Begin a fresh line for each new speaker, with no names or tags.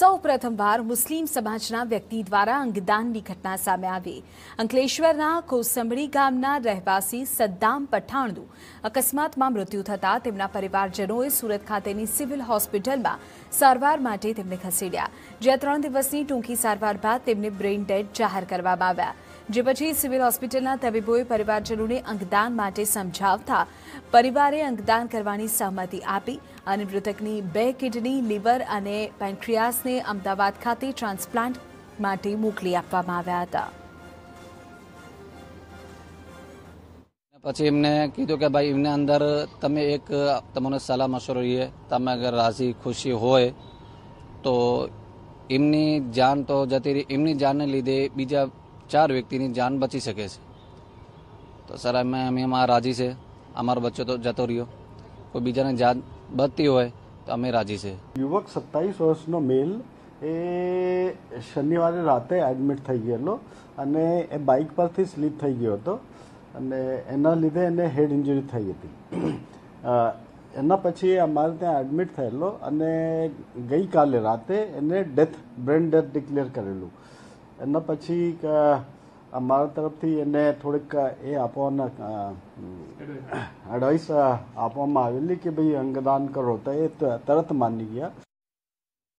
સૌ પ્રથમવાર મુસ્લિમ સમાજના વ્યક્તિ દ્વારા અંગદાનની ઘટના સામે આવી અંકલેશ્વરના કોસંબડી ગામના રહેવાસી સદ્દામ પઠાણનું અકસ્માતમાં મૃત્યુ થતા તેમના પરિવારજનોએ સુરત ખાતેની સિવિલ હોસ્પિટલમાં સારવાર માટે તેમને ખસેડ્યા જ્યાં ત્રણ દિવસની ટૂંકી સારવાર બાદ તેમને બ્રેઇન ડેડ જાહેર કરવામાં આવ્યા જે પછી સિવિલ હોસ્પિટલના તબીબોએ પરિવારજનોને અંગદાન માટે સમજાવતા પરિવારે અંગદાન કરવાની સહમતિ આપી અને મૃતકની બે કિડની લીવર અને પેન્ક્રિયાસને અમદાવાદ ખાતે ટ્રાન્સપ્લાન્ટ માટે મોકલી આપવામાં આવ્યા હતા
પછી એમને કીધું કે ભાઈ એમને અંદર તમે એક તમને સલાહ મશવરો રહીએ તમે અગર રાજી ખુશી હોય તો એમની જાન તો જતી રહી એમની જાનને લીધે બીજા ચાર વ્યક્તિની જાન બચી શકે છે તો સર અમે અમે અમારા રાજી છે અમારો બચ્ચો તો જતો રહ્યો કોઈ બીજાને જાન બચતી હોય તો અમે રાજી છે
યુવક સત્તાવીસ વર્ષનો મેલ એ શનિવારે રાતે એડમિટ થઈ ગયેલો અને એ બાઇક પરથી સ્લીપ થઈ ગયો હતો અને એના લીધે એને હેડ ઇન્જરી થઈ હતી એના પછી અમારે ત્યાં એડમિટ થયેલો અને ગઈકાલે રાતે એને ડેથ બ્રેન ડેથ ડિક્લેર કરેલું એના પછી અમારા તરફથી એને થોડીક એ આપવાના એડવાઇસ આપવામાં આવેલી કે ભાઈ અંગદાન કરો તો એ તરત માની ગયા